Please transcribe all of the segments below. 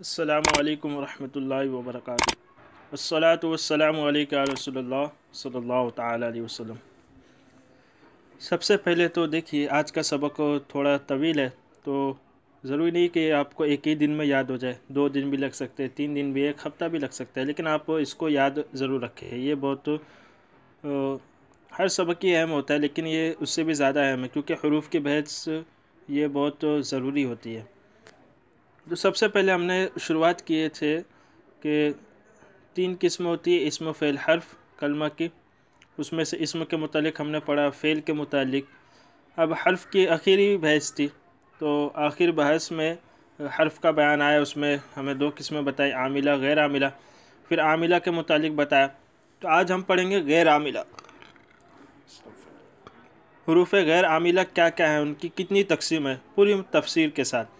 अल्लाम वरहमल वबरक वसलात वसलाम रसोल्ला सल्ला वसम सबसे पहले तो देखिए आज का सबक थोड़ा तवील है तो ज़रूरी नहीं कि आपको एक ही दिन में याद हो जाए दो दिन भी लग सकते हैं तीन दिन भी एक हफ़्ता भी लग सकता है लेकिन आप इसको याद ज़रूर रखें ये बहुत तो, हर सबक ही अहम होता है लेकिन ये उससे भी ज़्यादा अहम है क्योंकि हरूफ की बहस ये बहुत ज़रूरी होती है तो सबसे पहले हमने शुरुआत किए थे कि तीन किस्म होती है इसम फ़ेल हर्फ कलमा की उसमें से इसम के मतलब हमने पढ़ा फ़ेल के मतलब अब हर्फ की आखिरी बहस थी तो आखिर बहस में हर्फ का बयान आया उसमें हमें दो किस्में बताई आमिला गैर आमिला फिर आमिला के मतलब बताया तो आज हम पढ़ेंगे गैर आमिला हरूफ गैर आमिला क्या क्या है उनकी कितनी तकसीम है पूरी तफसीर के साथ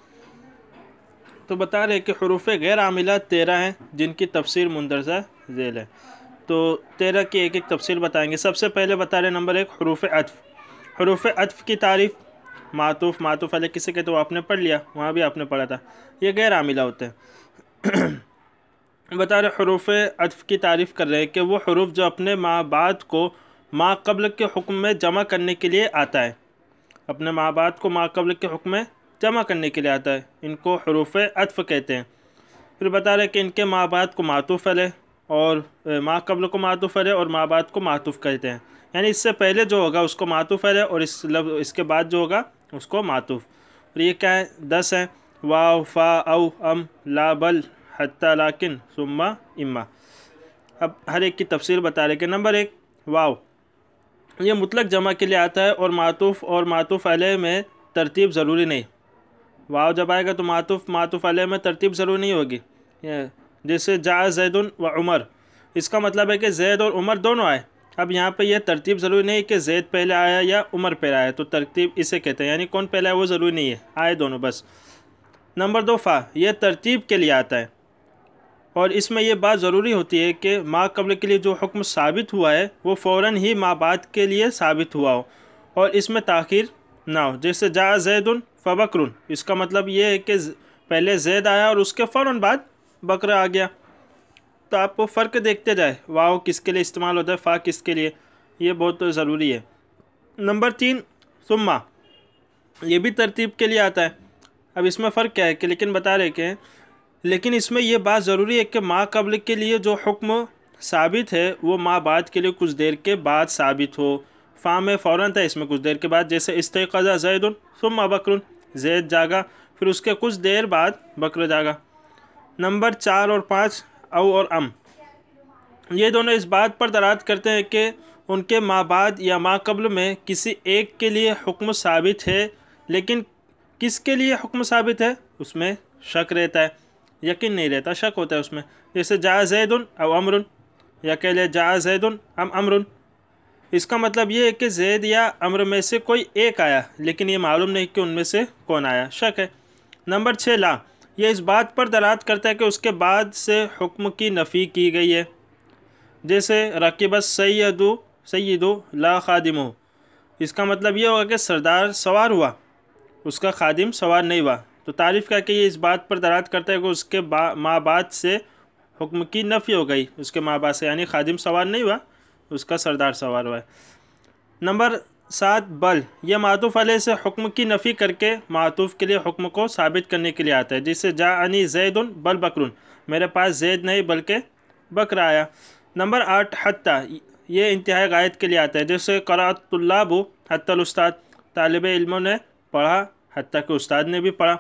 तो बता रहे कि हरूफ गैर आमिला तेरह हैं जिनकी तफसीर मंदरजा झेल है तो तेरह की एक एक तफसर बताएँगे सबसे पहले बता रहे नंबर एक हरूफ अतफ़ हरूफ अतफ़ की तारीफ़ मातूफ़ मातूफ़ अलग किसी के तो आपने पढ़ लिया वहाँ भी आपने पढ़ा था ये गैर आमिला होते हैं बता रहे हरूफ अतफ़ की तारीफ़ कर रहे हैं कि वो हरूफ जो अपने माँ बाद को माँ कबल के हुक्म में जमा करने के लिए आता है अपने माँ बाद को माँ कबल के हुक्म में जमा करने के लिए आता है इनको हरूफ अतफ़ कहते हैं फिर बता रहे कि इनके माँ बाप को मातूफ़ अल और माँ कबल को मातूफ़ अल और माँ बाप को मातूफ़ कहते हैं यानी इससे पहले जो होगा उसको मातूफ़ अल और इस लब इसके बाद जो होगा उसको मातूफ़ और ये क्या है दस हैं वाह फ़ा अव अम ला बल हत्ता लाकिन सुम्मा इम्मा अब हर एक की तफसर बता रहे कि नंबर एक वाव ये मुतलक जमा के लिए आता है और मातूफ़ और मातूफ़ अल में तरतीब ज़रूरी नहीं वाव जब आएगा तो मातुफ़ मातुफ़ अलह में तरतीब ज़रूरी नहीं होगी जैसे जा जैदन व उमर इसका मतलब है कि जैद और उमर दोनों आए अब यहाँ पे यह तरतीब ज़रूरी नहीं कि जैद पहले आया या उमर पहले आया तो तरतीब इसे कहते हैं यानी कौन पहले आया वो ज़रूरी नहीं है आए दोनों बस नंबर दो फ़ा यह तरतीब के लिए आता है और इसमें यह बात ज़रूरी होती है कि माँ कबल के लिए जो हुक्म साबित हुआ है वो फ़ौर ही माँ बाप के लिए साबित हुआ हो और इसमें तखिर नाव जैसे जा जैदन फ़बकर इसका मतलब ये है कि पहले जैद आया और उसके फ़ौर बाद बकर आ गया तो आप फ़र्क देखते जाए वाह किसके लिए इस्तेमाल होता है फ़ा किसके लिए ये बहुत ज़रूरी है नंबर तीन सुम्मा ये भी तरतीब के लिए आता है अब इसमें फ़र्क क्या है कि लेकिन बता रहे कि लेकिन इसमें यह बात ज़रूरी है कि माँ कबल के लिए जो हुक्म साबित है वो माँ बाद के लिए कुछ देर के बाद साबित हो फार्म में फ़ौरन था इसमें कुछ देर के बाद जैसे इस्तेकज़ा जैदन सुम बकर जैद जागा फिर उसके कुछ देर बाद बकर जागा नंबर चार और पाँच अव और अम ये दोनों इस बात पर दराद करते हैं कि उनके माँ बाद या माँ कबल में किसी एक के लिए हुक्म साबित है लेकिन किसके लिए हुक्म साबित है उसमें शक रहता है यकीन नहीं रहता शक होता है उसमें जैसे जा जैद अव अमरुन या कह ले जा जैदन अम अमरुन इसका मतलब ये है कि जैद या अम्र में से कोई एक आया लेकिन ये मालूम नहीं कि उनमें से कौन आया शक है नंबर छः ला ये इस बात पर दरात करता है कि उसके बाद से हुक्म की नफ़ी की गई है जैसे रकीबत सैदो सैदो ला हो इसका मतलब ये होगा कि सरदार सवार हुआ उसका खादिम सवार नहीं हुआ तो तारीफ़ का कि ये इस बात पर दराद करता है कि उसके बा माँ बाद से हुक्म की नफ़ी हो गई उसके माँ बाप से यानी खादिम सवार नहीं हुआ उसका सरदार सवार हुआ है नंबर सात बल यह मातूफ़ अलह से हुक्म की नफ़ी करके मातूफ़ के लिए हुक्म को साबित करने के लिए आता है जिससे जा अनी उन बल बकर मेरे पास जैद नहीं बल्कि बकरा आया नंबर आठ हती ये इंतहा गायद के लिए आता है जैसे करातुल्लाबू हत्तल उस्ताद तालब इल्मों ने पढ़ा हती के उस्ताद ने भी पढ़ा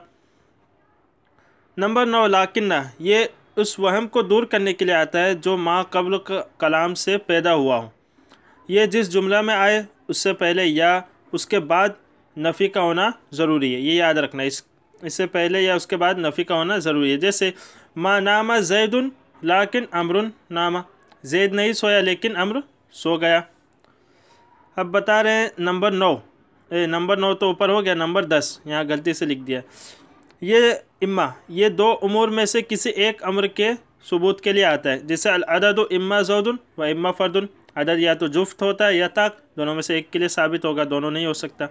नंबर नौ लाकिन्ना ये उस वहम को दूर करने के लिए आता है जो माँ कबल कलाम से पैदा हुआ हो यह जिस जुमला में आए उससे पहले या उसके बाद नफ़ी का होना ज़रूरी है ये याद रखना इस इससे पहले या उसके बाद नफ़ी का होना ज़रूरी है जैसे माँ नामा जैदन लाकिन अमरुन नामा जैद नहीं सोया लेकिन अम्र सो गया अब बता रहे हैं नंबर नौ ए, नंबर नौ तो ऊपर हो गया नंबर दस यहाँ गलती से लिख दिया ये इम्मा ये दो उमूर में से किसी एक अमर के सबूत के लिए आता है जैसे अदद इम्मा जोदन व इम्मा फ़र्दन अदद या तो जुफ्त होता है या ताक दोनों में से एक के लिए साबित होगा दोनों नहीं हो सकता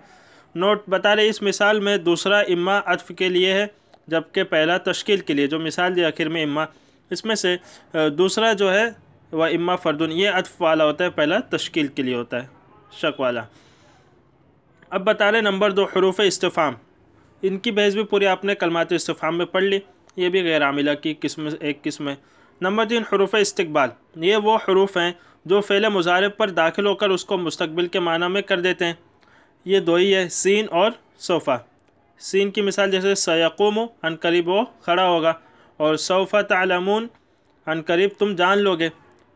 नोट बता रहे इस मिसाल में दूसरा इम्मा अदफ़ के लिए है जबकि पहला तश्कील के लिए जो मिसाल दी आखिर में इम्मा इसमें से दूसरा जो है वह इम्मा फ़र्दन ये अदफ वाला होता है पहला तश्कील के लिए होता है शक वाला अब बता रहे नंबर दो हरूफ इस्तफ़ाम इनकी बहस भी पूरी आपने कलमात इस्तफ़ाम में पढ़ ली ये भी गैर आमिला की किस्म एक किस्म है नंबर तीन हरूफ इस्तबाल ये वो हरूफ हैं जो फ़ैल मुजारब पर दाखिल होकर उसको मुस्तबिल के माना में कर देते हैं ये दो ही है सीन और सोफ़ा सीन की मिसाल जैसे अन करीब वो खड़ा होगा और सोफ़ा अन करीब तुम जान लोगे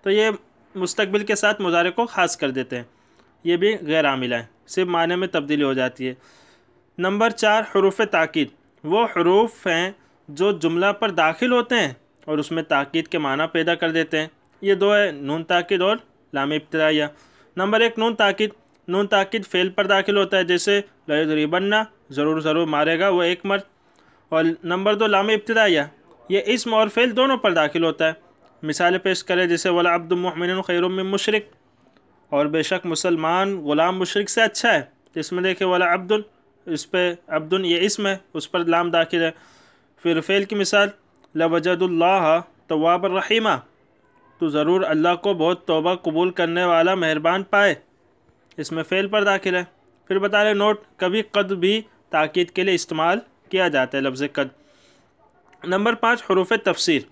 तो ये मुस्तबिल के साथ मुजारे को ख़ास कर देते हैं ये भी गैर आमिला है सिर्फ माने में तब्दीली हो जाती है नंबर चार हरूफ ताक़द वो हरूफ हैं जो जुमला पर दाखिल होते हैं और उसमें ताक़द के माना पैदा कर देते हैं ये दो है नून ताक़द और लाम इब्तदाया नंबर एक नून ताक़द नून ताक़द फ़ेल पर दाखिल होता है जैसे लयदरीबन्ना ज़रूर ज़रूर मारेगा वह एक मर्द और नंबर दो लाम इब्तदाया ये इसम और फ़ेल दोनों पर दाखिल होता है मिसाल पेश करें जैसे वाला अब्दुलमिन खैर में मशरक और बेशक मुसलमान ग़ुलाम मशरक से अच्छा है जिसमें देखे देखें वाला अब्दुल इस पर अब्दुल ये इसम है उस पर लाम दाखिल है फिर फेल की मिसाल लवजदुल्ला तवाब रहीमा तो ज़रूर अल्लाह को बहुत तोबा कबूल करने वाला मेहरबान पाए इसमें फ़ेल पर दाखिल है फिर बता रहे नोट कभी कद भी ताक़द के लिए इस्तेमाल किया जाता है लफ्ज़ कद नंबर पाँच हरूफ तफसर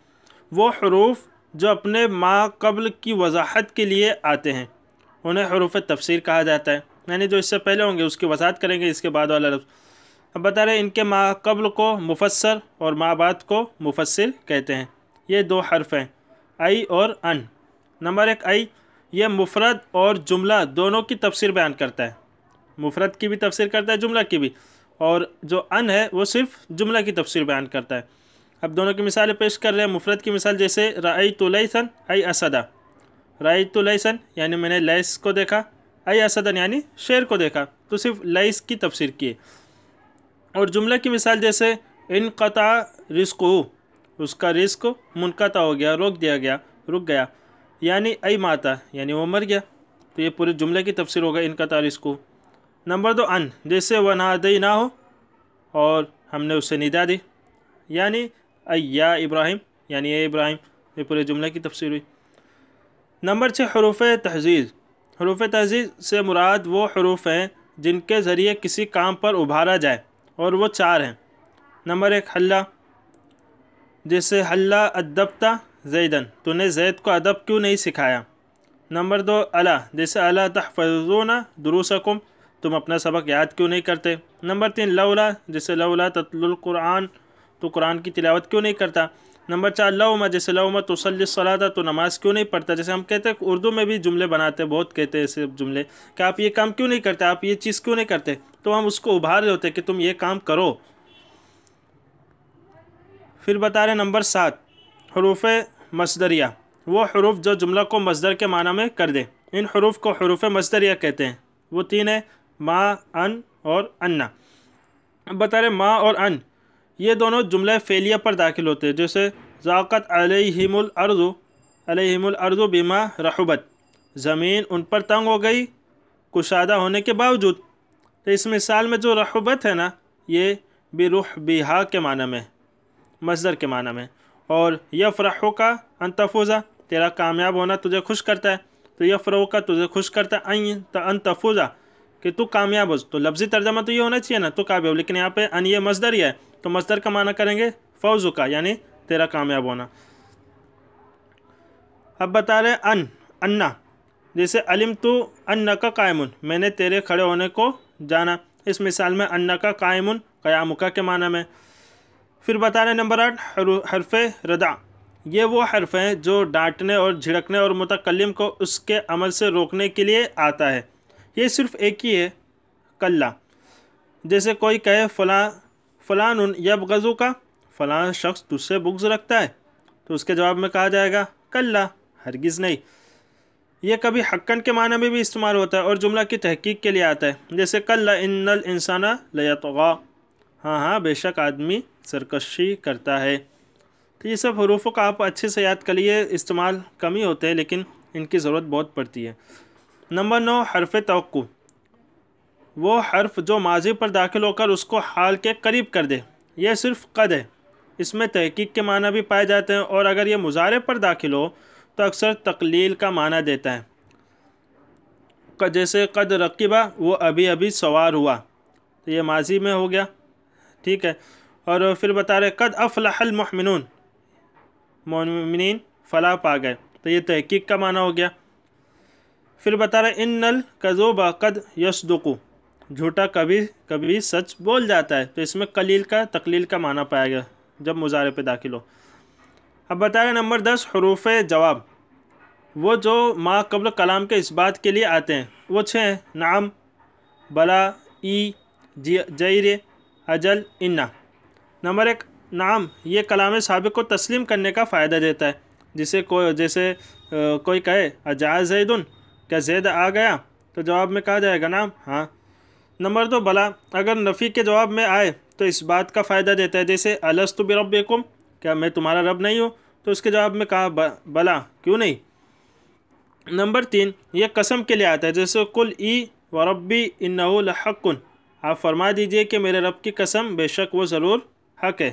वो हरूफ जो अपने माँ कबल की वजाहत के लिए आते हैं उन्हें हरूफ तफसर कहा जाता है यानी जो इससे पहले होंगे उसकी वसात करेंगे इसके बाद वाला लफ्ज़ अब बता रहे इनके माँ कबल को मुफसर और माँ बात को मुफसर कहते हैं ये दो हर्फ हैं आई और अन नंबर एक आई ये मुफरत और जुमला दोनों की तफसीर बयान करता है मुफरत की भी तफसर करता है जुमला की भी और जो अन है वो सिर्फ जुमला की तफसीर बयान करता है अब दोनों की मिसालें पेश कर रहे हैं मुफरत की मिसाल जैसे राई तो सन आई असदा राई तो लैसन यानी मैंने लैस को देखा आई असदन यानी शेर को देखा तो सिर्फ लईस की तफसीर किए और जुमला की मिसाल जैसे इन कता रिस्क उसका रिस्क मुनकता हो गया रोक दिया गया रुक गया यानी अई माता यानी वो मर गया तो ये पूरे जुमले की तफसीर होगा इन कता रिस्क नंबर दो अन जैसे वह नहादई ना हो और हमने उससे निदा दी यानी अया इब्राहिम यानी ए इब्राहिम ये पूरे जुमले की तफसीर हुई नंबर छः हरूफ तहजीज़ हरूफ तहजीज़ से मुराद वो हरूफ हैं जिनके ज़रिए किसी काम पर उभारा जाए और वो चार हैं नंबर एक हल्ला जैसे हल्ला अदबता जैदन तूने जैद को अदब क्यों नहीं सिखाया नंबर दो अला जैसे अला तहफना दुरुसकुम तुम अपना सबक याद क्यों नहीं करते नंबर तीन लौला जैसे लौला तत्लुल कुरान तो कुरान की तिलावत क्यों नहीं करता नंबर चार लवमा जैसे लवमा तो सलाता तो नमाज़ क्यों नहीं पढ़ता जैसे हम कहते हैं उर्दू में भी जुमले बनाते हैं बहुत कहते हैं ऐसे जुमले कि आप ये काम क्यों नहीं करते आप ये चीज़ क्यों नहीं करते तो हम उसको उभार रहे होते कि तुम ये काम करो फिर बता रहे नंबर सात हरूफ मजदरिया वो हरूफ जो जुमला को मजदर के माना में कर दें इन हरूफ को हरूफ मजदरिया कहते हैं वो तीन है माँ अन और अन्ना बता रहे माँ और अन ये दोनों जुमले फेलिया पर दाखिल होते हैं जैसे ज़ाक़त अलहिमुल अर्ज़ु बीमा रहबत ज़मीन उन पर तंग हो गई कुशादा होने के बावजूद तो इस मिसाल में जो रहबत है ना ये बिरुह बिहा के माना में मजदर के माना में और यफ़रह का अनतफुज़ा तेरा कामयाब होना तुझे खुश करता है तो यफ़रह का तुझे खुश करता है अन तफुज़ा कि तू कामयाब हो तो लफ्ज़ी तर्जमा तो ये होना चाहिए ना तो कामयाब लेकिन यहाँ पे अन ये मजदर ही है तो मजदर का माना करेंगे फौज का यानी तेरा कामयाब होना अब बता रहे अन अन्ना जैसे अलिम तो अन्ना का कायमुन मैंने तेरे खड़े होने को जाना इस मिसाल में अन्ना का कायमुन कयामुका के माना में फिर बता रहे नंबर आठ हरफ रदा ये वो हर्फ हैं जो डांटने और झिड़कने और मुतकलम को उसके अमल से रोकने के लिए आता है ये सिर्फ एक ही है कल्ला जैसे कोई कहे फ़लाँ फ़लान यब गज़ों का फ़लाँ शख्स तुझसे बुग्ज़ रखता है तो उसके जवाब में कहा जाएगा कल्ला हरगिज़ नहीं यह कभी हक्कन के माने में भी इस्तेमाल होता है और जुमला की तहकीक के लिए आता है जैसे कल्ला इन्नल इंसाना लयतगा हाँ हाँ बेशक आदमी सरकशी करता है तो ये सब हरूफों का आप अच्छे से याद करिए इस्तेमाल कम ही होते हैं लेकिन इनकी ज़रूरत बहुत पड़ती है नंबर नौ हरफ तो वो हर्फ जो माजी पर दाखिल होकर उसको हाल के करीब कर दे ये सिर्फ कद है इसमें तहकीक के माना भी पाए जाते हैं और अगर ये मुजारे पर दाखिल हो तो अक्सर तकलील का माना देता है जैसे कद रकीबा वो अभी अभी सवार हुआ तो ये माजी में हो गया ठीक है और फिर बता रहे कद अफलाहमिन मोमिन फ़लाह पा गए तो ये तहकीक का माना हो गया फिर बता रहे इन नल कजोबा कद यसदुकू झूठा कभी कभी सच बोल जाता है तो इसमें कलील का तकलील का माना पाया गया जब मुजारे पे दाखिल हो अब बता रहे नंबर दस हरूफ जवाब वो जो माँ कबल कलाम के इस बात के लिए आते हैं वो छः हैं नाम बला ई जैर अजल इन्ना नंबर एक नाम ये कलाम सबक को तस्लीम करने का फ़ायदा देता है जिसे को जैसे कोई कहे अजाज़ैदन क्या जैद आ गया तो जवाब में कहा जाएगा ना हाँ नंबर दो भला अगर नफ़ी के जवाब में आए तो इस बात का फ़ायदा देता है जैसे बे रब क्या मैं तुम्हारा रब नहीं हूँ तो उसके जवाब में कहा भला क्यों नहीं नंबर तीन ये कसम के लिए आता है जैसे कुल ई व रबी इन्नहक्न आप फरमा दीजिए कि मेरे रब की कसम बेशक वो ज़रूर हक है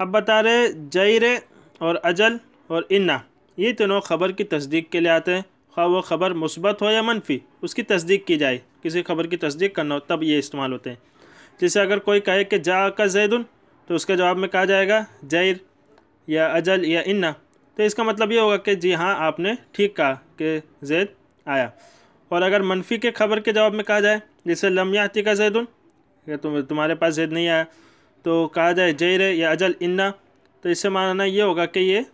अब बता रहे जैर और अजल और इन्ना ये तीनों खबर की तस्दीक के लिए आते हैं खा वो ख़बर मुसबत हो या मनफी उसकी तस्दीक की जाए किसी खबर की तस्दीक करना हो तब ये इस्तेमाल होते हैं जैसे अगर कोई कहे कि जा का जैदन तो उसके जवाब में कहा जाएगा जैर या अजल या इन्ना तो इसका मतलब ये होगा कि जी हाँ आपने ठीक कहा कि जैद आया और अगर मनफी के खबर के जवाब में कहा जाए जैसे लम्याती का जैदन या तुम तुम्हारे पास जैद नहीं आया तो कहा जाए जैर या अजल इन्ना तो इससे मानना ये होगा कि ये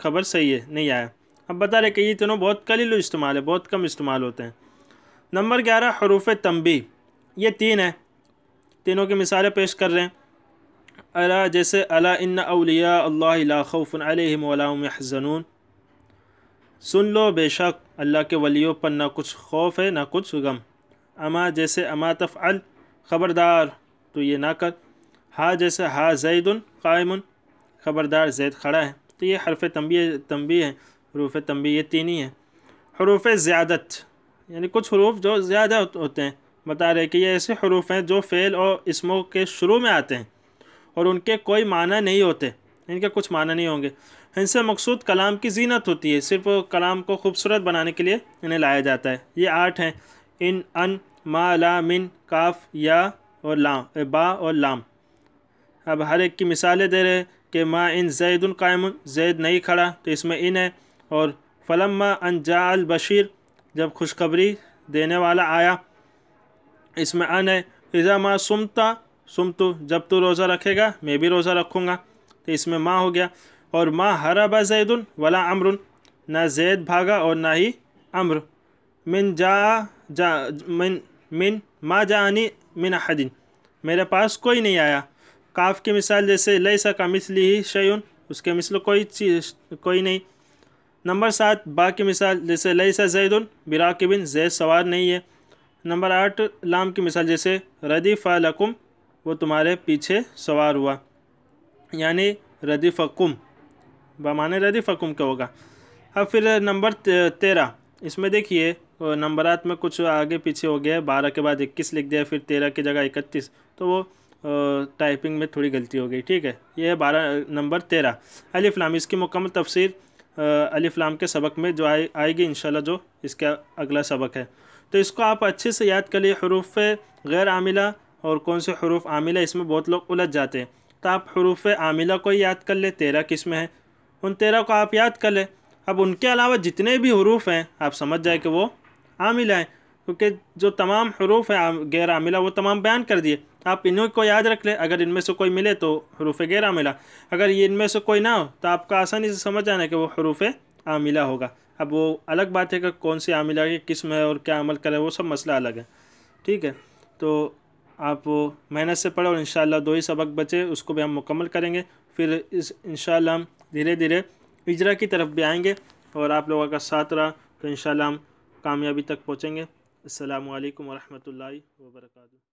खबर सही है नहीं आया अब बता रहे कि ये तीनों बहुत कलील इस्तेमाल है बहुत कम इस्तेमाल होते हैं नंबर ग्यारह हरूफ तंबी ये तीन है तीनों की मिसालें पेश कर रहे हैं अला जैसे अला इन अलिया अल्लाह सुन लो बेशक अल्लाह के वलियों पर ना कुछ खौफ है ना कुछ गम अमा जैसे अमा तफ़ल ख़बरदार तो ये ना कर हा जैसे हा जैदन क़ायम ख़बरदार जैद खड़ा है तो ये हरफ तंबी तंबी है हरूफ तंबी ये तीन ही हैं हरूफ ज़्यादत यानी कुछ हरूफ जो ज़्यादा होते हैं बता रहे कि ये ऐसे हरूफ हैं जो फ़ेल और इसमों के शुरू में आते हैं और उनके कोई माना नहीं होते इनके कुछ माना नहीं होंगे इनसे मकसूद कलाम की जीनत होती है सिर्फ कलाम को खूबसूरत बनाने के लिए इन्हें लाया जाता है ये आठ हैं इन अन मा ला मिन काफ या और लाम बा और लाम अब हर एक की मिसालें दे रहे हैं कि माँ इन जैदन कायम जैद नहीं खड़ा तो इसमें इन है और फ़लम्मा अनजाल बशीर जब खुशखबरी देने वाला आया इसमें अन है इज़ा माँ सुमता सुम तो जब तू रोज़ा रखेगा मैं भी रोज़ा रखूँगा तो इसमें माँ हो गया और माँ हरा बा जैदन वला अमरुन ना जैद भागा और ना ही अम्र मिन जा जा मिन मिन माँ जानी मिन हदिन मेरे पास कोई नहीं आया काफ की मिसाल जैसे लई सका मिसली ही शयुन उसके मिसल कोई चीज़ कोई नहीं नंबर सात बा की मिसाल जैसे सा जैद बिरा के बिन जैद सवार नहीं है नंबर आठ लाम की मिसाल जैसे रदीफ़ा लकुम वो तुम्हारे पीछे सवार हुआ यानी रदीफ़कुम बमाने रदीफ़कुम का होगा अब फिर नंबर ते, तेरह इसमें देखिए नंबरात में कुछ आगे पीछे हो गया है बारह के बाद इक्कीस लिख दिया फिर तेरह की जगह इकतीस तो वो टाइपिंग में थोड़ी गलती हो गई ठीक है यह है बारह नंबर तेरह अलिफ्लाम इसकी मुकम्मल तफसीर अलिफ के सबक में जो आए आएगी इन जो इसका अगला सबक है तो इसको आप अच्छे से याद करिए हरूफ गैर आमिला और कौन से हरूफ आमिला इसमें बहुत लोग उलझ जाते हैं तो आप हरूफ आमिला को याद कर ले तेरह किस्में हैं उन तेरह को आप याद कर लें अब उनके अलावा जितने भी हरूफ हैं आप समझ जाए कि वो आमिला हैं क्योंकि जो तमाम हरूफ हैं गैर आमिला वो तमाम बयान कर दिए आप इन्हों को याद रख लें अगर इनमें से कोई मिले तो हरूफ गैर आमिला अगर ये इनमें से कोई ना हो तो आपका आसानी से समझ आना कि वो हरूफ आमिला होगा अब वो अलग बात है कि कौन सी आमिला की किस्म है और क्या अमल करे वो सब मसला अलग है ठीक है तो आप मेहनत से पढ़ो और इन दो ही सबक बचे उसको भी हम मुकम्मल करेंगे फिर इस इन हम धीरे धीरे इजरा की तरफ भी आएंगे और आप लोगों का साथ रहा तो इन हम कामयाबी तक पहुँचेंगे अल्लाम वरहमल वर्का